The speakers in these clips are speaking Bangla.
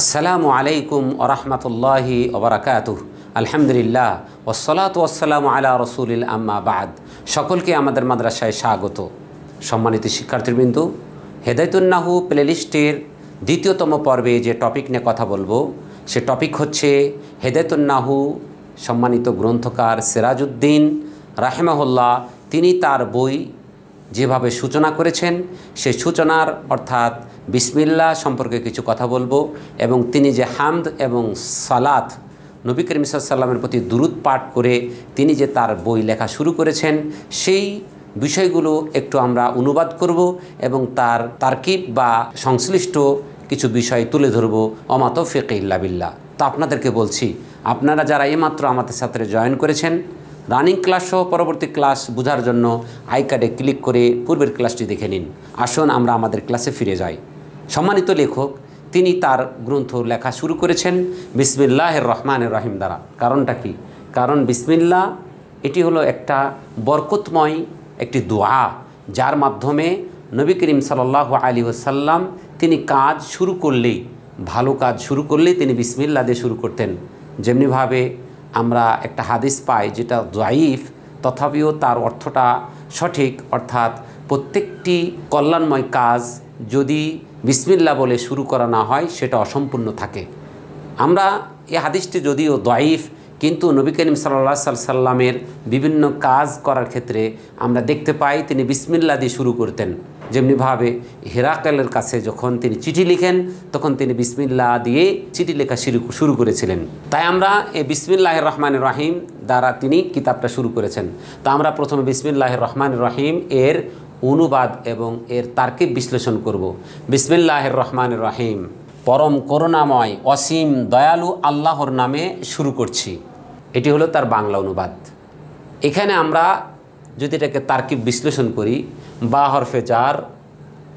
আসসালামু আলাইকুম ওরহমতুল্লাহি ওবরাকাত আলহামদুলিল্লাহ ওসলাত ওসালাম আলা রসুলিল আম্মা বাদ সকলকে আমাদের মাদ্রাসায় স্বাগত সম্মানিত শিক্ষার্থীবৃন্দ হেদায়তুন্নাহু প্লেলিস্টের দ্বিতীয়তম পর্বে যে টপিক নিয়ে কথা বলবো সে টপিক হচ্ছে হেদায়তুন্নাহু সম্মানিত গ্রন্থকার সেরাজুদ্দিন রাহেমাহুল্লাহ তিনি তার বই যেভাবে সূচনা করেছেন সেই সূচনার অর্থাৎ বিসমিল্লা সম্পর্কে কিছু কথা বলবো এবং তিনি যে হামদ এবং সালাত নবী করিম সাল্লামের প্রতি দূরত পাঠ করে তিনি যে তার বই লেখা শুরু করেছেন সেই বিষয়গুলো একটু আমরা অনুবাদ করব এবং তার তার্কিব বা সংশ্লিষ্ট কিছু বিষয় তুলে ধরবো অমাত ফেকে ইল্লাবিল্লা তো আপনাদেরকে বলছি আপনারা যারা এইমাত্র আমাদের সাথে জয়েন করেছেন রানিং ক্লাস সহ পরবর্তী ক্লাস বোঝার জন্য আই কার্ডে ক্লিক করে পূর্বের ক্লাসটি দেখে নিন আসুন আমরা আমাদের ক্লাসে ফিরে যাই সম্মানিত লেখক তিনি তার গ্রন্থ লেখা শুরু করেছেন বিসমিল্লাহের রহমানের রহিম দ্বারা কারণটা কি কারণ বিসমিল্লা এটি হলো একটা বরকতময় একটি দোয়া যার মাধ্যমে নবী করিম সাল্লাহ আলী ওসাল্লাম তিনি কাজ শুরু করলেই ভালো কাজ শুরু করলেই তিনি বিসমিল্লা দিয়ে শুরু করতেন যেমনিভাবে আমরা একটা হাদিস পাই যেটা জয়ীফ তথাপিও তার অর্থটা সঠিক অর্থাৎ প্রত্যেকটি কল্যাণময় কাজ যদি বিসমিল্লা বলে শুরু করা না হয় সেটা অসম্পূর্ণ থাকে আমরা এ হাদিসটি যদিও দয়ীফ কিন্তু নবী করিম সাল্লা সাল্লামের বিভিন্ন কাজ করার ক্ষেত্রে আমরা দেখতে পাই তিনি বিসমিল্লা দিয়ে শুরু করতেন যেমনিভাবে হেরাকেলের কাছে যখন তিনি চিঠি লিখেন তখন তিনি বিসমিল্লা দিয়ে চিঠি লেখা শুরু করেছিলেন তাই আমরা এই বিসমিল্লাহ রহমান রাহিম দ্বারা তিনি কিতাবটা শুরু করেছেন তা আমরা প্রথমে বিসমিল্লাহ রহমান রাহিম এর অনুবাদ এবং এর তার্কিব বিশ্লেষণ করব বিসমিল্লাহ রহমান রাহিম পরম করুণাময় অসীম দয়ালু আল্লাহর নামে শুরু করছি এটি হলো তার বাংলা অনুবাদ এখানে আমরা যদি এটাকে তার্কিব বিশ্লেষণ করি বা হরফে জার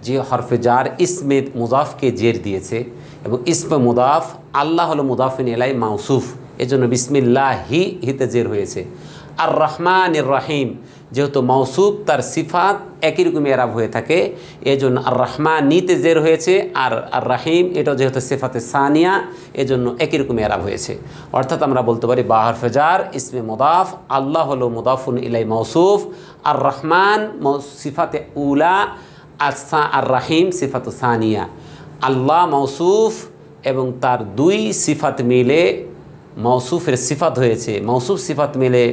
যে হরফে জার ইসমেদ মুদাফকে জের দিয়েছে এবং ইসমে মুদাফ আল্লাহ হলো মুদাফিন এলাই মাউসুফ এজন্য বিসমিল্লাহি হিতে জের হয়েছে আর রহমান রাহিম যেহেতু মৌসুফ তার সিফাত একই রকম এরাব হয়ে থাকে এজন্য আর রহমান নিতে জের হয়েছে আর আর রাহিম এটাও যেহেতু সিফাতে সানিয়া এজন্য একই রকম এরাব হয়েছে অর্থাৎ আমরা বলতে পারি বাহার ফেজার ইসমে মুদাফ আল্লাহ হলো মুদাফুন ইলাই মৌসুফ আর রহমান সিফাতে উলা আসা আর রাহিম সিফাত সানিয়া আল্লাহ মৌসুফ এবং তার দুই সিফাত মিলে মৌসুফের সিফাত হয়েছে মৌসুফ সিফাত মিলে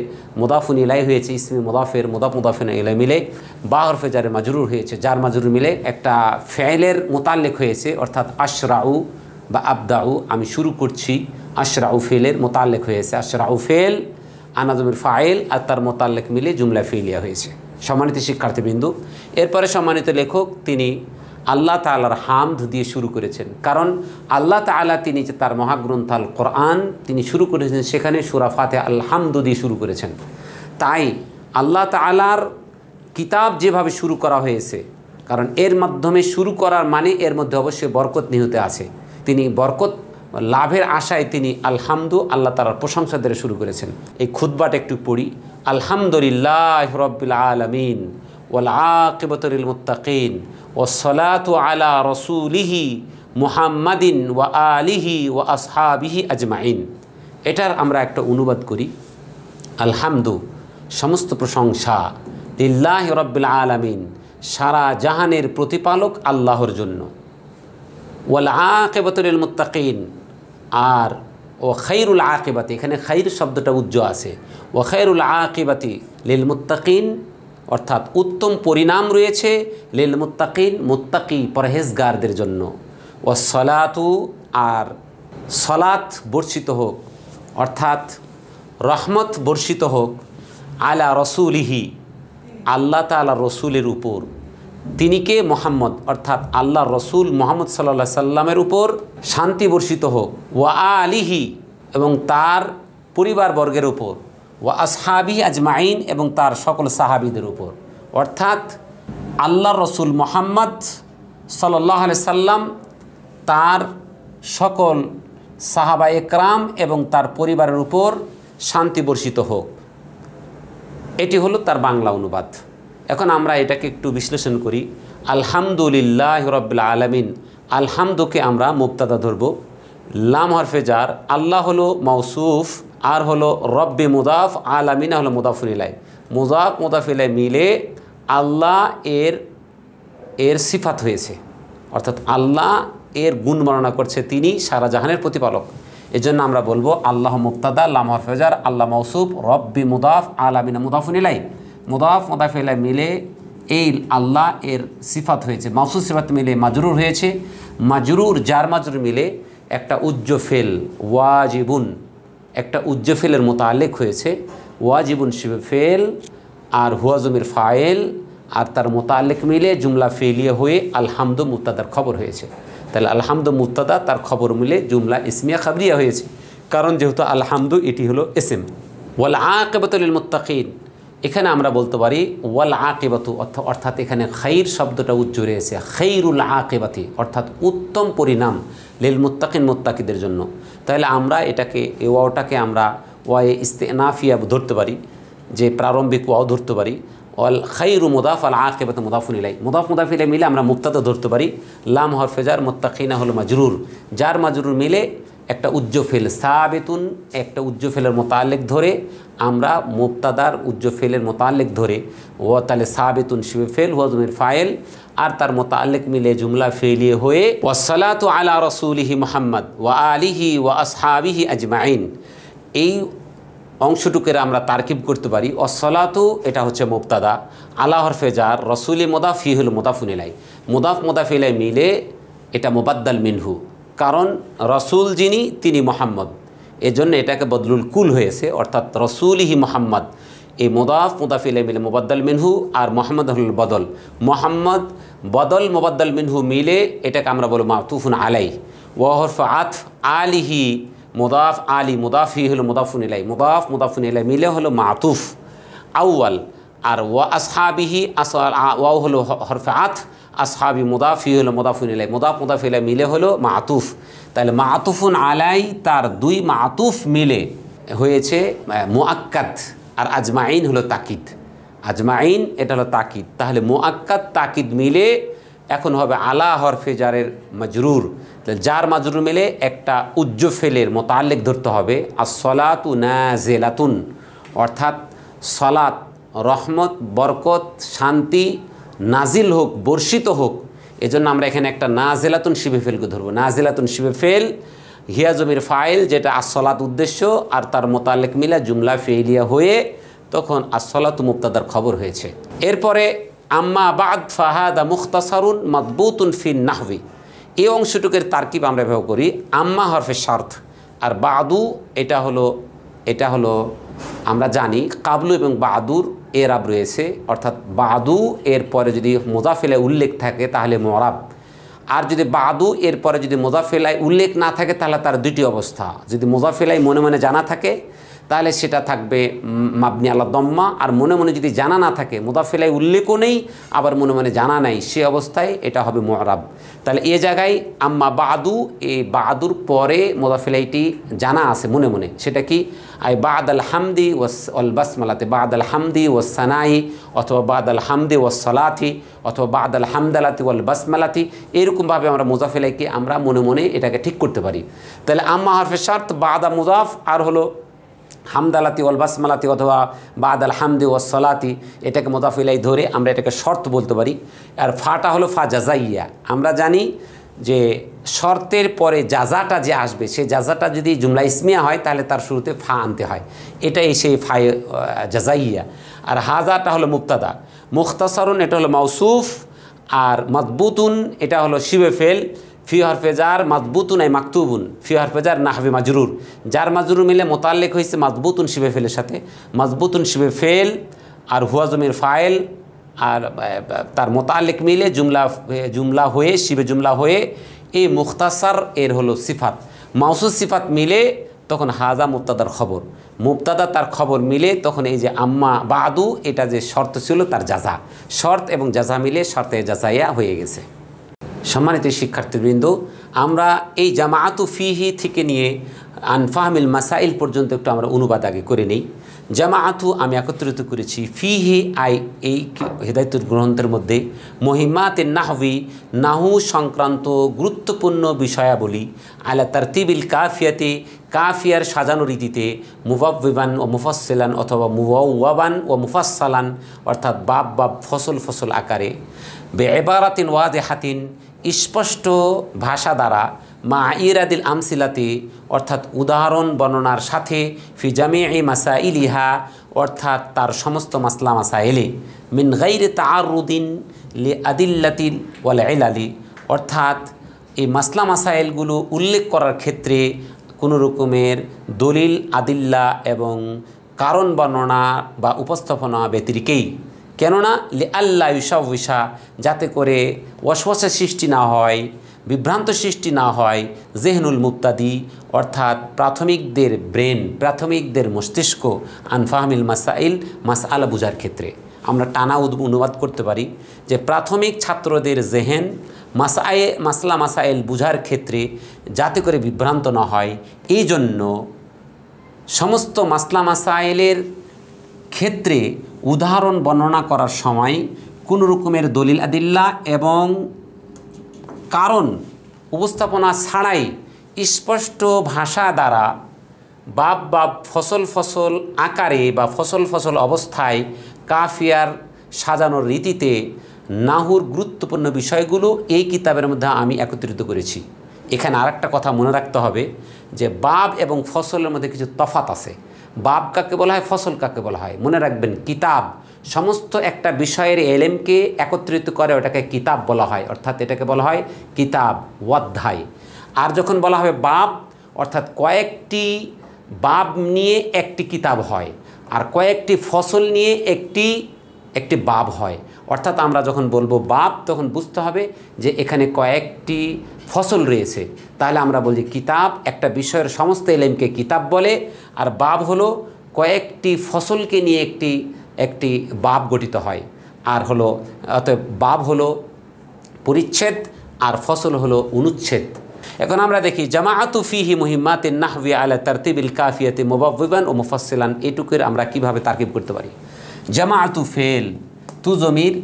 মুদাফুন ইলাই হয়েছে ইসমি মুদাফের মুদাফ মুদাফিন ইলাই মিলে বা হরফে মাজরুর হয়েছে যার মাজরুর মিলে একটা ফ্যালের মোতাল্লেক হয়েছে অর্থাৎ আশরাউ বা আবদাউ আমি শুরু করছি আশরাউ ফেলের মোতাল্লেক হয়েছে আশরাউ ফেল আনাজমের ফাইল আর তার মোতাল্লেক মিলে জুমলা ফেলিয়া হয়েছে সম্মানিত শিক্ষার্থীবৃন্দু এরপরে সম্মানিত লেখক তিনি আল্লাহ তালার হামদ দিয়ে শুরু করেছেন কারণ আল্লাহ তালা তিনি যে তার মহাগ্রন্থাল কোরআন তিনি শুরু করেছেন সেখানে সুরাফাতে আলহামদু দিয়ে শুরু করেছেন তাই আল্লাহ তালার কিতাব যেভাবে শুরু করা হয়েছে কারণ এর মাধ্যমে শুরু করার মানে এর মধ্যে অবশ্যই বরকত নিহতে আছে তিনি বরকত লাভের আশায় তিনি আলহামদু আল্লাহ তালার প্রশংসা দিয়ে শুরু করেছেন এই খুদ্বাটা একটু পড়ি আলহামদুলিল্লাহ রবিল আলমিন ওয়াল আকিবতরিল মুতাকিন ওসলাত আলা রসুলিহি মুহাম্মাদিন ওয়া আলিহি ওয়া আসহাবিহি আজমাইন এটার আমরা একটা অনুবাদ করি আলহামদু সমস্ত প্রশংসা লিল্লাহ রব্বুল আলমিন সারা জাহানের প্রতিপালক আল্লাহর জন্য ওয়াল আকেবতুল মুত্তাকিন আর ও খৈরুল আকেবাতি এখানে খৈর শব্দটা উজ্জ্ব আছে ও খৈরুল আকেবাতি লিল মুত্তাকিন অর্থাৎ উত্তম পরিণাম রয়েছে লিল মুত্তাকিন মুত্তাকি পরহেজগারদের জন্য ও সলাতু আর সলাত বর্ষিত হোক অর্থাৎ রহমত বর্ষিত হোক আলা রসুলিহি আল্লাহ তালা রসুলের উপর তিনি কে মোহাম্মদ অর্থাৎ আল্লাহ রসুল মোহাম্মদ সাল্লা সাল্লামের উপর শান্তি বর্ষিত হোক ওয়া আলিহি এবং তার পরিবারবর্গের উপর ও আসহাবি আজমাইন এবং তার সকল সাহাবিদের উপর অর্থাৎ আল্লাহ রসুল মোহাম্মদ সাল্লাহ সাল্লাম তার সকল সাহাবা একরাম এবং তার পরিবারের উপর শান্তি বর্ষিত হোক এটি হলো তার বাংলা অনুবাদ এখন আমরা এটাকে একটু বিশ্লেষণ করি আলহামদুলিল্লাহ রব্লা আলমিন আলহামদুকে আমরা মুক্তাদা ধরব লাম হরফে যার আল্লাহ হলো মৌসুফ আর হলো রব্বে মুদাফ আলামিনা হলো মুদাফুনিলাই মুজাফ মুদাফিলাই মিলে আল্লাহ এর এর সিফাত হয়েছে অর্থাৎ আল্লাহ এর গুণ বর্ণনা করছে তিনি সারা জাহানের প্রতিপালক এজন্য আমরা বলবো আল্লাহ মুক্তাদা লামা ফেজার আল্লাহ মৌসুফ রব্বি মুদাফ আলামিনা মুদাফুনিলাই মুদাফ মুদাফিলাই মিলে এই আল্লাহ এর সিফাত হয়েছে মাসুদ সিফাত মিলে মাজরুর হয়েছে মাজরুর যার মাজরুর মিলে একটা উজ্জ্বল ফেল ওয়াজিবুন একটা উজ্জফেলের মোতালেক হয়েছে ওয়াজিবুন শিবে ফেল আর হুয়াজমের ফায়েল আর তার মোতালেক মিলে জুমলা ফেলিয়া হয়ে আলহামদু মুতাদার খবর হয়েছে তাহলে আলহামদু মুতাদা তার খবর মিলে জুমলা ইসমিয়া খাবরিয়া হয়েছে কারণ যেহেতু আলহামদু এটি হলো এসএম ওয়াল আকেবতুল মুত্তাকিন এখানে আমরা বলতে পারি ওয়াল আকেবাতু অর্থাৎ এখানে খাইর শব্দটা উজ্জ রয়েছে খৈরুল আকেবাতি অর্থাৎ উত্তম পরিণাম লিল মুত্তাকিন মুত্তাকিদের জন্য তাহলে আমরা এটাকে এ ওয়াওটাকে আমরা ওয়ায়ে ইস্তেনাফিয়া ধরতে পারি যে প্রারম্ভিক ওয়াও ধরতে পারি অল খাইরু মুদাফ আল আকেবাতে মুদাফুন ইলাই মুদাফ মুদাফ ইলাই মিলে আমরা মুক্তাতে ধরতে পারি লাম হরফেজার মোত্তাকিনা হল মাজরুর যার মাজরুর মিলে একটা উজ্জফেল সাবেতুন একটা উজ্জফেলের মোতালেক ধরে আমরা মোক্তাদার ফেলের মোতালেক ধরে ও তাহলে সাবেতুন ফেল হজমের ফায়েল আর তার মোতালেক মিলে জুমলা ফেলিয়ে হয়ে ওয়াসালাত আলা রসুলহি মোহাম্মদ ওয়া আলিহি ওয়া আসহাবিহি আজমাইন এই অংশটুকের আমরা তারকিব করতে পারি অসলাতু এটা হচ্ছে মুবতাদা আলা ফেজার যার রসুলি মোদাফ হিহুল মোদাফুনিলাই মোদাফ মোদাফিলাই মিলে এটা মোবাদ্দাল মিনহু কারণ রসুল যিনি তিনি মোহাম্মদ এজন্য এটাকে বদলুল কুল হয়েছে অর্থাৎ রসুলহি মোহাম্মদ এই মোদাফ মুদাফিল মিলে মুবাদ্দাল মিনহু আর মোহাম্মদ হল বদল মোহাম্মদ বদল মুবাদ্দাল মিনহু মিলে এটাকে আমরা বলব মাতুফুন আলাই ওয়াহরফ আথ আলিহি মুদাফ আলী মুদাফি হল মুদাফুন ইলাই মুদাফ মুদাফুন ইলাই মিলে হলো মাতুফ আউয়াল আর ওয়া আসহাবিহি আস ওয়াও হলো হরফ আথ আসহাবি মুদাফি হলো মুদাফুন ইলাই মুদাফ মুদাফি ইলাই মিলে হলো মাতুফ তাহলে মাতুফুন আলাই তার দুই মাতুফ মিলে হয়েছে মোয়াক্কাত আর আজমাইন হলো তাকিদ আজমাইন এটা হলো তাকিদ তাহলে মোয়াক্কাত তাকিদ মিলে এখন হবে আলা হরফে জারের মজরুর যার মাজরুর মিলে একটা উজ্জ ফেলের মোতাল্লেক ধরতে হবে না জেলাতুন অর্থাৎ সলাত রহমত বরকত শান্তি নাজিল হোক বর্ষিত হোক এজন্য আমরা এখানে একটা নাজেলাতুন শিবে ফেলকে ধরবো নাজেলাতুন শিবে ফেল হিয়া জমির ফাইল যেটা আসলাত উদ্দেশ্য আর তার মোতালেক মিলা জুমলা ফেইলিয়া হয়ে তখন আসলাত মুক্তাদার খবর হয়েছে এরপরে আম্মা বাদ ফাহাদা মুখতাসারুন মতবুতুন ফিন নাহবি এই অংশটুকের তারকিব আমরা ব্যবহার করি আম্মা হরফে স্বার্থ আর বাদু এটা হলো এটা হলো আমরা জানি কাবলু এবং বাদুর এরাব রয়েছে অর্থাৎ বাদু এর পরে যদি মোজাফেলে উল্লেখ থাকে তাহলে মরাব আর যদি বাদু এরপরে যদি মোজাফেলায় উল্লেখ না থাকে তাহলে তার দুটি অবস্থা যদি মোজাফেলায় মনে মনে জানা থাকে তাহলে সেটা থাকবে মাবনি আল্লাহ দম্মা আর মনে মনে যদি জানা না থাকে মুদাফিলাই উল্লেখও নেই আবার মনে মনে জানা নাই সে অবস্থায় এটা হবে মোরাব তাহলে এ জায়গায় আম্মা বাদু এই বাদুর পরে মুদাফিলাইটি জানা আছে মনে মনে সেটা কি আই বাদ আল হামদি ওয়াস অল বাসমালাতে বাদ আল হামদি ওয়াস সানাই অথবা বাদ আল হামদি ওয়াস সলাথি অথবা বাদ আল হামদালাতি ওয়াল বাসমালাতি এরকমভাবে আমরা মুজাফিলাইকে আমরা মনে মনে এটাকে ঠিক করতে পারি তাহলে আম্মা হরফে শর্ত বাদা মুজাফ আর হলো হামদালাতি ওল বাসমালাতি অথবা বাদ আল হামদি ও সলাতি এটাকে মোতাফিলাই ধরে আমরা এটাকে শর্ত বলতে পারি আর ফাটা হলো ফা জাজাইয়া আমরা জানি যে শর্তের পরে যাজাটা যে আসবে সেই যাজাটা যদি জুমলা ইসমিয়া হয় তাহলে তার শুরুতে ফা আনতে হয় এটাই এসে ফা জাজাইয়া আর হাজাটা হলো মুক্তাদা মুখতাসারুন এটা হলো মাউসুফ আর মদবুতুন এটা হলো শিবে ফেল ফি হরফেজার মাজবুতুন এই মাকতুবুন ফি হরফেজার নাহবি মাজরুর যার মাজরুর মিলে মোতাল্লেক হয়েছে মাজবুতুন শিবে ফেলের সাথে মাজবুতুন শিবে ফেল আর হুয়াজমের ফাইল আর তার মোতাল্লেক মিলে জুমলা জুমলা হয়ে শিবে জুমলা হয়ে এই মুখতাসার এর হলো সিফাত মাউসুস সিফাত মিলে তখন হাজা মুক্তাদার খবর মুক্তাদা তার খবর মিলে তখন এই যে আম্মা বাদু এটা যে শর্ত ছিল তার যাজা শর্ত এবং যাজা মিলে শর্তে যাজাইয়া হয়ে গেছে সম্মানিত শিক্ষার্থীবৃন্দ আমরা এই জামায়াতু ফিহি থেকে নিয়ে আনফাহমিল মাসাইল পর্যন্ত একটু আমরা অনুবাদ আগে করে নিই জামাআতু আমি একত্রিত করেছি ফিহি আই এই হেদায়তুল গ্রন্থের মধ্যে মহিমাতে নাহবি নাহু সংক্রান্ত গুরুত্বপূর্ণ বিষয়াবলী আলা তিবিল কাফিয়াতে কাফিয়ার সাজানো রীতিতে মুবাবিবান ও মুফাসেলান অথবা মুওয়াবান ও মুফাসালান অর্থাৎ বাপ বাপ ফসল ফসল আকারে বে এবারাতিন ওয়াদে হাতিন স্পষ্ট ভাষা দ্বারা মা ইরাদিল আমসিলাতে অর্থাৎ উদাহরণ বর্ণনার সাথে ফিজামি এ মাসা ইলিহা অর্থাৎ তার সমস্ত মাসলা মাসা এলে মিন গাইরে তারুদ্দিন লি আদিল্লাতিল ওয়াল আলী অর্থাৎ এই মাসলা মাসাইলগুলো উল্লেখ করার ক্ষেত্রে কোনো রকমের দলিল আদিল্লা এবং কারণ বর্ণনা বা উপস্থাপনা ব্যতিরিকেই কেননা লে আল্লাহ ইসা যাতে করে ওয়াসওয়াসের সৃষ্টি না হয় বিভ্রান্ত সৃষ্টি না হয় জেহনুল মুক্তাদি অর্থাৎ প্রাথমিকদের ব্রেন প্রাথমিকদের মস্তিষ্ক আনফাহমিল মাসাইল আলা বুঝার ক্ষেত্রে আমরা টানা অনুবাদ করতে পারি যে প্রাথমিক ছাত্রদের জেহেন মাসায়ে মাসলা মাসাইল বুঝার ক্ষেত্রে যাতে করে বিভ্রান্ত না হয় এই জন্য সমস্ত মাসলা মাসাইলের ক্ষেত্রে উদাহরণ বর্ণনা করার সময় কোনো রকমের দলিল আদিল্লা এবং কারণ উপস্থাপনা ছাড়াই স্পষ্ট ভাষা দ্বারা বাপ বাপ ফসল ফসল আকারে বা ফসল ফসল অবস্থায় কাফিয়ার সাজানোর রীতিতে নাহুর গুরুত্বপূর্ণ বিষয়গুলো এই কিতাবের মধ্যে আমি একত্রিত করেছি এখানে আর কথা মনে রাখতে হবে যে বাপ এবং ফসলের মধ্যে কিছু তফাত আছে বাপ কাকে বলা হয় ফসল কাকে বলা হয় মনে রাখবেন কিতাব সমস্ত একটা বিষয়ের এলেমকে একত্রিত করে ওটাকে কিতাব বলা হয় অর্থাৎ এটাকে বলা হয় কিতাব অধ্যায় আর যখন বলা হবে বাপ অর্থাৎ কয়েকটি বাপ নিয়ে একটি কিতাব হয় আর কয়েকটি ফসল নিয়ে একটি একটি বাব হয় অর্থাৎ আমরা যখন বলবো বাপ তখন বুঝতে হবে যে এখানে কয়েকটি ফসল রয়েছে তাহলে আমরা বলছি কিতাব একটা বিষয়ের সমস্ত এলেমকে কিতাব বলে আর বাব হলো কয়েকটি ফসলকে নিয়ে একটি একটি বাব গঠিত হয় আর হলো অতএব বাব হলো পরিচ্ছেদ আর ফসল হলো অনুচ্ছেদ এখন আমরা দেখি জামাআতু ফিহি মুহিম্মাতিন নাহবি আলা তারতিবিল কাফিয়াতে মোবাবান ও মুফাসিলান এটুকুর আমরা কিভাবে তারকিব করতে পারি আতু ফেল তু জমির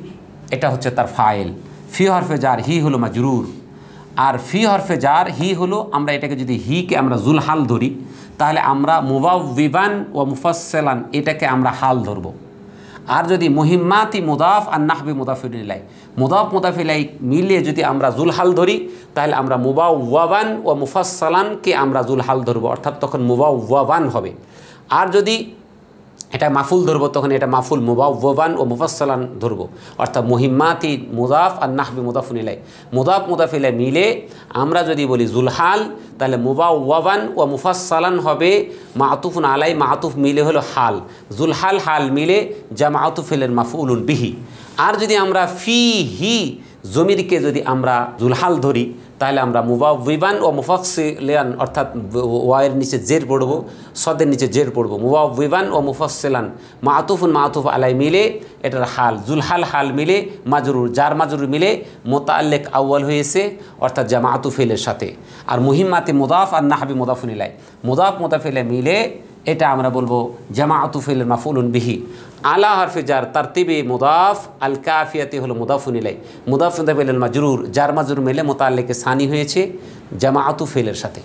এটা হচ্ছে তার ফাইল ফি হরফে জার হি হলো মাজরুর আর ফি হরফে জার হি হলো আমরা এটাকে যদি হিকে আমরা জুল হাল ধরি তাহলে আমরা মুবাউবিবান ও মুফাসেলান এটাকে আমরা হাল ধরব আর যদি মহিম্মাতি মুদাফ আর নাহবি মুদাফিলাই মুদাফ মুদাফিলাই মিলিয়ে যদি আমরা জুল হাল ধরি তাহলে আমরা মুবাউওয়াবান ও মুফাসসালানকে আমরা জুল হাল ধরব অর্থাৎ তখন মুবাউওয়াবান হবে আর যদি এটা মাফুল ধরবো তখন এটা মাফুল মুবাউবান ও মুফাসলান ধরবো অর্থাৎ মহিম্মাতি মুদাফ আর নাহবি মুদাফুন ইলাই মুদাফ মুদাফিলাই মিলে আমরা যদি বলি জুলহাল তাহলে মুবাউবান ও মুফাসলান হবে মাতুফুন আলাই মাহতুফ মিলে হলো হাল জুলহাল হাল মিলে যা মাতুফিলের মাফুল বিহি আর যদি আমরা ফি হি জমিরকে যদি আমরা জুলহাল ধরি তাহলে আমরা মুবা উইবান ও মুফাফসিলান অর্থাৎ ওয়ের নিচে জের পড়ব সদের নিচে জের পড়ব মুবা উইবান ও মুফাসিলান মাহাতুফুন মাহাতুফ আলাই মিলে এটার হাল জুলহাল হাল মিলে মাজরুর যার মাজরুর মিলে মোতাল্লেক আউ্বাল হয়েছে অর্থাৎ যা সাথে আর মুহিম্মাতে মুদাফ আর নাহাবি ইলাই মুদাফ মুদাফিলে মিলে এটা আমরা বলবো জামা আতুফিল মাফুলুন বিহি আলা হরফে যার তারতিবে মুদাফ আল কাফিয়াতি ইলাই মুদাফুনিলাই মুদাফুদাবিল মাজরুর যার মাজরুর মেলে মোতাল্লেকে সানি হয়েছে জামা আতুফেলের সাথে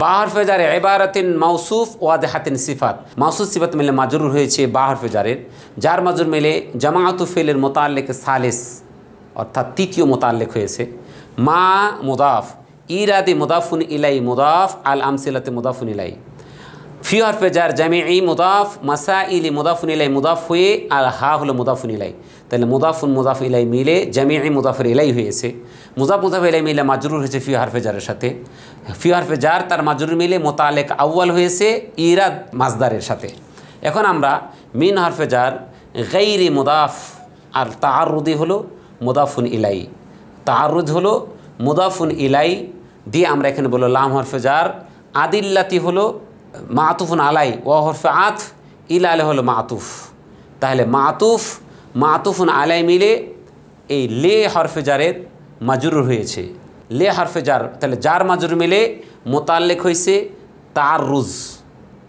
বা হরফে যারে এবারাতিন মাউসুফ ও আদেহাতিন সিফাত মাউসুফ সিফাত মেলে মাজরুর হয়েছে বা হরফে যারের যার মাজুর মেলে জামা আতুফেলের মোতাল্লেকে সালেস অর্থাৎ তৃতীয় মোতাল্লেক হয়েছে মা মুদাফ ইরাদে মুদাফুন ইলাই মুদাফ আল আমসিলাতে মুদাফুন ইলাই ফি হরফে যার জামি ই মুদাফ মাসা ইলি মুদাফুন ইলাই মুদাফ হয়ে আর হা হলো মুদাফুন ইলাই তাহলে মুদাফুন মুদাফ ইলাই মিলে জামি ই মুদাফর ইলাই হয়েছে মুজাফ মুজাফ ইলাই মিলে মাজরুর হয়েছে ফি হরফে জারের সাথে ফি হরফে জার তার মাজরুর মিলে মোতালেক আউ্য়াল হয়েছে ইরাদ মাজদারের সাথে এখন আমরা মিন হরফে জার গেইরি মুদাফ আর তার রুদি হলো মুদাফুন ইলাই তার রুদ হলো মুদাফুন ইলাই দিয়ে আমরা এখানে বলো লাম হরফে জার আদিল্লাতি হলো মাতুফুন আলাই ও হরফে আত ইল আলে হলো মাতুফ তাহলে মাতুফ মাতুফুন আলাই মিলে এই লে হরফে জারের মাজুর হয়েছে লে হরফে জার তাহলে জার মাজুর মিলে মোতাল্লেক হয়েছে তার রুজ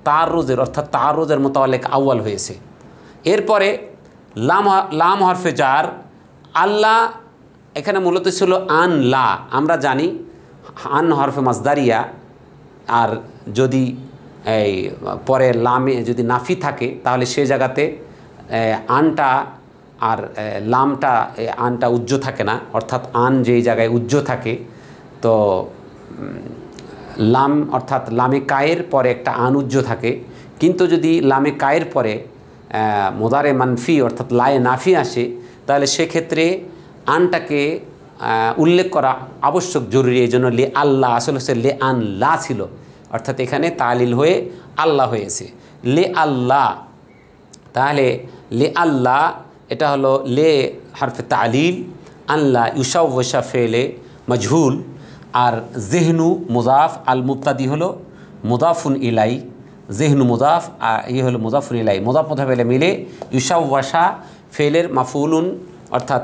তার রুজের অর্থাৎ তার রুজের মোতাল্লেক আউয়াল হয়েছে এরপরে লাম লাম হরফে জার আল্লাহ এখানে মূলত ছিল আন লা আমরা জানি আন হরফে মাসদারিয়া আর যদি এই পরে লামে যদি নাফি থাকে তাহলে সে জায়গাতে আনটা আর লামটা আনটা উজ্জ্ব থাকে না অর্থাৎ আন যেই জায়গায় উজ্জ্ব থাকে তো লাম অর্থাৎ লামে কায়ের পরে একটা আন উজ্জ্ব থাকে কিন্তু যদি লামে কায়ের পরে মোদারে মানফি অর্থাৎ লায়ে নাফি আসে তাহলে সেক্ষেত্রে আনটাকে উল্লেখ করা আবশ্যক জরুরি এই জন্য লে আল্লাহ আসলে হচ্ছে লে আন লা ছিল অর্থাৎ এখানে তালিল হয়ে আল্লাহ হয়েছে লে আল্লাহ তাহলে লে আল্লাহ এটা হলো লে হারফে তালিল আল্লাহ ইউসাউসা ফেলে মজহুল আর জেহনু মুজাফ আল মুক্তাদি হলো মুদাফুন ইলাই জেহনু মুজাফ আর ইয়ে হলো মুজাফুন ইলাই মুজাফ মুজাফ এলে মিলে ইউসাউসা ফেলের মাফুলুন অর্থাৎ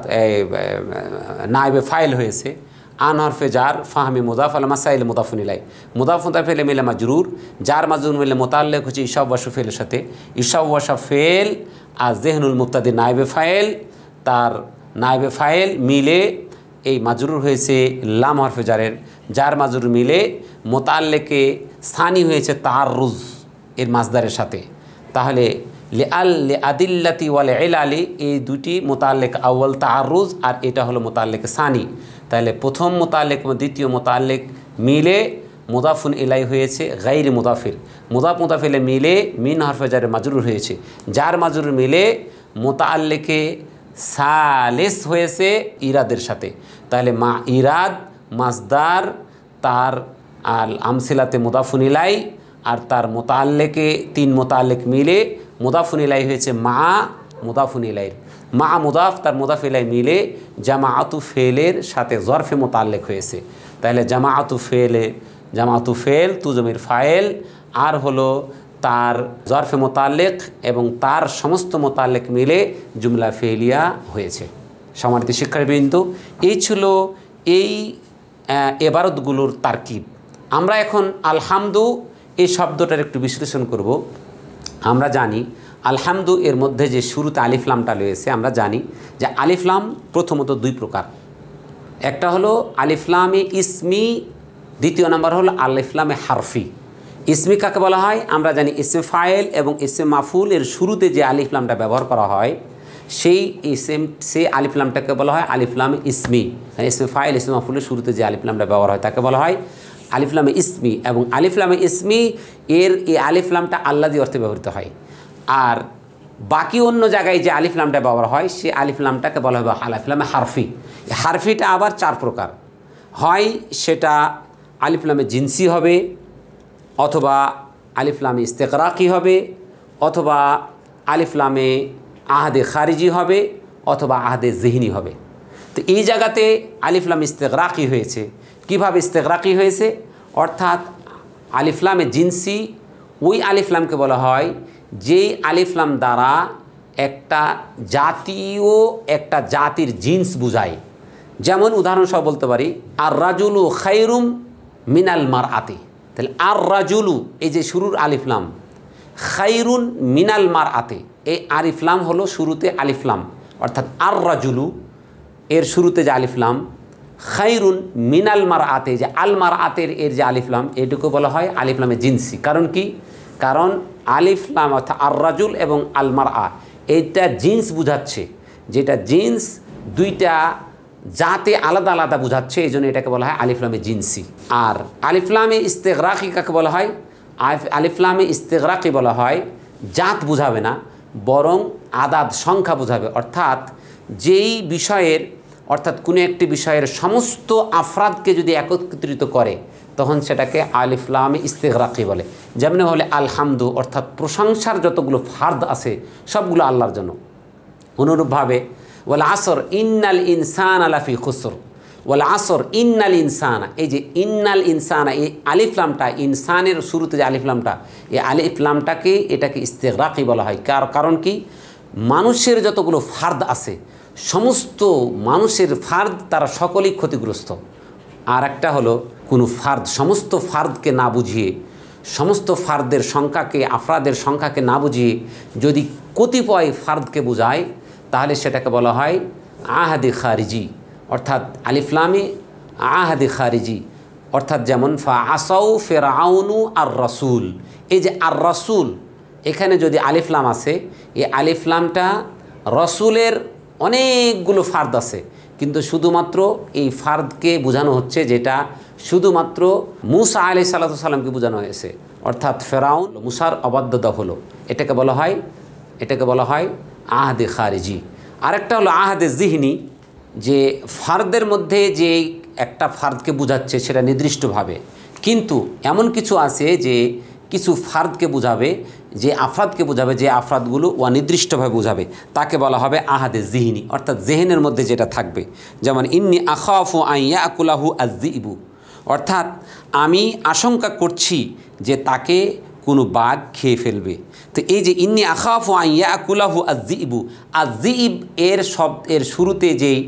নাইবে ফাইল হয়েছে আন হরফে জার ফাহামি মুদাফ আল মাসাইল মুদাফুন ইলাই মুদাফুন তার ফেলে মিলে মাজরুর যার মাজরুর মিলে মোতাল্লেক হচ্ছে ইসব ওয়াসু ফেলের সাথে ইসব ওয়াসা ফেল আর জেহনুল মুক্তাদি নাইবে ফাইল তার নাইবে ফাইল মিলে এই মাজরুর হয়েছে লাম হরফে জারের যার মাজুর মিলে মোতাল্লেকে স্থানি হয়েছে তার রুজ এর মাজদারের সাথে তাহলে লে আল লে আদিল্লাতি ওয়ালে এল আলী এই দুটি মোতাল্লেক আউ্ল তার রুজ আর এটা হলো মোতাল্লেক সানি তাহলে প্রথম মোতালেক বা দ্বিতীয় মোতালেক মিলে মুদাফুন ইলাই হয়েছে গাইরে মুদাফিল মুদাফ মুদাফিলে মিলে মিন হরফে যার মাজরুর হয়েছে যার মাজরুর মিলে মোতাল্লেকে সালেস হয়েছে ইরাদের সাথে তাহলে মা ইরাদ মাসদার তার আল আমসিলাতে মুদাফুন ইলাই আর তার মোতাল্লেকে তিন মোতাল্লেক মিলে মুদাফুন ইলাই হয়েছে মা মুদাফুন ইলাইয়ের মা মুদাফ তার মুদাফিলায় মিলে জামাআতু ফেলের সাথে জরফে মোতাল্লেক হয়েছে তাহলে জামাআতু ফেলে জামাআতু ফেল তুজমির ফায়েল আর হলো তার জরফে মোতাল্লেক এবং তার সমস্ত মোতাল্লেক মিলে জুমলা ফেলিয়া হয়েছে সমানিত শিক্ষাবিন্দু এই ছিল এই এবারতগুলোর তারকিব আমরা এখন আলহামদু এই শব্দটার একটু বিশ্লেষণ করব আমরা জানি আলহামদু এর মধ্যে যে শুরুতে আলিফলামটা রয়েছে আমরা জানি যে আলিফলাম প্রথমত দুই প্রকার একটা হলো আলিফলামে ইসমি দ্বিতীয় নম্বর হলো আলিফলামে হারফি ইসমি কাকে বলা হয় আমরা জানি ইসমে ফায়েল এবং ইসমে মাফুল এর শুরুতে যে আলিফলামটা ব্যবহার করা হয় সেই ইসেম সেই আলিফলামটাকে বলা হয় আলিফলাম ইসমি মানে ইসমে ফাইল ইসমে মাফুলের শুরুতে যে আলিফলামটা ব্যবহার হয় তাকে বলা হয় আলিফলামে ইসমি এবং আলিফলামে ইসমি এর এই আলিফলামটা আল্লাদি অর্থে ব্যবহৃত হয় আর বাকি অন্য জায়গায় যে আলিফলামটা ব্যবহার হয় সে আলিফলামটাকে বলা হবে নামে হারফি হারফিটা আবার চার প্রকার হয় সেটা নামে জিন্সি হবে অথবা নামে ইস্তেকরাকি হবে অথবা নামে আহাদে খারিজি হবে অথবা আহাদে জেহিনি হবে তো এই জায়গাতে আলিফলাম ইস্তেকরাকি হয়েছে কিভাবে ইস্তেকরাকি হয়েছে অর্থাৎ আলিফলামে জিন্সি ওই আলিফলামকে বলা হয় যেই আলিফলাম দ্বারা একটা জাতীয় একটা জাতির জিন্স বুঝায় যেমন সব বলতে পারি আর রাজুলু খাইরুম মিনাল মার আতি তাহলে আর রাজুলু এই যে শুরুর আলিফলাম খাইরুন মিনাল মার আতে এই আরিফলাম হলো শুরুতে আলিফলাম অর্থাৎ আর রাজুলু এর শুরুতে যে আলিফলাম খাইরুন মিনাল মার আতে যে আলমার আতের এর যে আলিফলাম এটুকু বলা হয় আলিফলামের জিন্সি কারণ কি কারণ আলিফলাম অর্থাৎ আর রাজুল এবং আলমার আ এইটা জিন্স বুঝাচ্ছে যেটা জিন্স দুইটা জাতে আলাদা আলাদা বুঝাচ্ছে এই জন্য এটাকে বলা হয় আলিফলামে জিন্সি আর আলিফলামে ইস্তেগরাকি কাকে বলা হয় আলিফলামে ইস্তেগরাকি বলা হয় জাত বুঝাবে না বরং আদাদ সংখ্যা বুঝাবে অর্থাৎ যেই বিষয়ের অর্থাৎ কোনো একটি বিষয়ের সমস্ত আফরাদকে যদি একত্রিত করে তখন সেটাকে আলিফলাম ইস্তেগরাকি বলে যেমন হলে আলহামদু অর্থাৎ প্রশংসার যতগুলো ফার্দ আছে সবগুলো আল্লাহর জন্য অনুরূপভাবে ওয়াল আসর ইন্নাল ইনসান আলাফি খুসর ওয়াল আসর ইন্নাল ইনসানা এই যে ইন্নাল ইনসানা এই আলিফলামটা ইনসানের শুরুতে যে আলিফলামটা এই আলিফলামটাকে এটাকে ইস্তেগরাকি বলা হয় কার কারণ কি মানুষের যতগুলো ফার্দ আছে সমস্ত মানুষের ফার্দ তারা সকলেই ক্ষতিগ্রস্ত আর একটা হলো কোনো ফার্দ সমস্ত ফার্দকে না বুঝিয়ে সমস্ত ফার্দের সংখ্যাকে আফরাদের সংখ্যাকে না বুঝিয়ে যদি কতিপয় ফার্দকে বোঝায় তাহলে সেটাকে বলা হয় আহাদে খারিজি অর্থাৎ আলিফলামে আহাদে খারিজি অর্থাৎ যেমন ফা আসাউ ফেরাউনু আর রসুল এই যে আর রসুল এখানে যদি আলিফলাম আছে এই আলিফলামটা রসুলের অনেকগুলো ফার্দ আছে কিন্তু শুধুমাত্র এই ফার্দকে বোঝানো হচ্ছে যেটা শুধুমাত্র মুসা আলি সাল্লা সাল্লামকে বোঝানো হয়েছে অর্থাৎ ফেরাউন মুসার অবাধ্যতা হলো এটাকে বলা হয় এটাকে বলা হয় আহদে খারিজি আরেকটা হলো আহাদে জিহিনি যে ফার্দের মধ্যে যে একটা ফার্দকে বোঝাচ্ছে সেটা নির্দিষ্টভাবে কিন্তু এমন কিছু আছে যে কিছু ফার্দকে বোঝাবে যে আফরাদকে বোঝাবে যে আফরাদগুলো নির্দিষ্টভাবে বোঝাবে তাকে বলা হবে আহাদে জিহিনি অর্থাৎ জেহেনের মধ্যে যেটা থাকবে যেমন ইন্নি আখাফু আইয়া আকুলাহু আজ ইবু অর্থাৎ আমি আশঙ্কা করছি যে তাকে কোনো বাঘ খেয়ে ফেলবে তো এই যে ইন্নি আখাফু আইয়া আকুলাহু আজিবু আজিব এর শব্দ এর শুরুতে যেই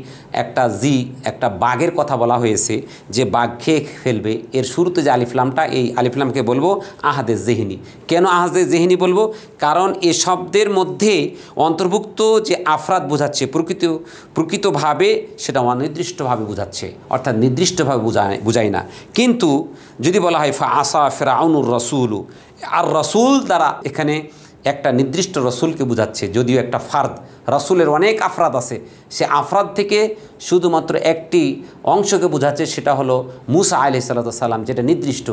একটা জি একটা বাঘের কথা বলা হয়েছে যে বাঘ খেয়ে ফেলবে এর শুরুতে যে আলিফলামটা এই আলিফলামকে বলবো আহাদে জেহিনি কেন আহাদে জেহিনি বলবো কারণ এ শব্দের মধ্যে অন্তর্ভুক্ত যে আফরাদ বোঝাচ্ছে প্রকৃত প্রকৃতভাবে সেটা অনির্দিষ্টভাবে বোঝাচ্ছে অর্থাৎ নির্দিষ্টভাবে বোঝায় বোঝায় না কিন্তু যদি বলা হয় ফা আসা ফেরাউনুর রসুলু আর রসুল দ্বারা এখানে একটা নির্দিষ্ট রসুলকে বোঝাচ্ছে যদিও একটা ফার্দ রসুলের অনেক আফরাদ আছে সে আফরাদ থেকে শুধুমাত্র একটি অংশকে বোঝাচ্ছে সেটা হলো মুসা আলি সাল্লাম যেটা নির্দিষ্ট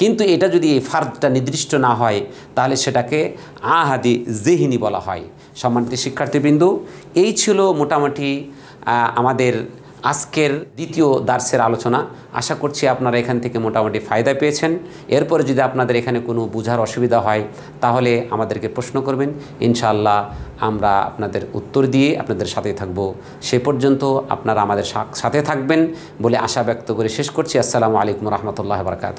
কিন্তু এটা যদি এই ফার্দটা নির্দিষ্ট না হয় তাহলে সেটাকে আহাদি জেহিনী বলা হয় সম্মানিত শিক্ষার্থীবৃন্দ এই ছিল মোটামুটি আমাদের আজকের দ্বিতীয় দার্সের আলোচনা আশা করছি আপনারা এখান থেকে মোটামুটি ফায়দা পেয়েছেন এরপরে যদি আপনাদের এখানে কোনো বুঝার অসুবিধা হয় তাহলে আমাদেরকে প্রশ্ন করবেন ইনশাআল্লাহ আমরা আপনাদের উত্তর দিয়ে আপনাদের সাথে থাকব সে পর্যন্ত আপনারা আমাদের সাথে থাকবেন বলে আশা ব্যক্ত করে শেষ করছি আসসালামু আলাইকুম রহমতুল্লাহ বারকাত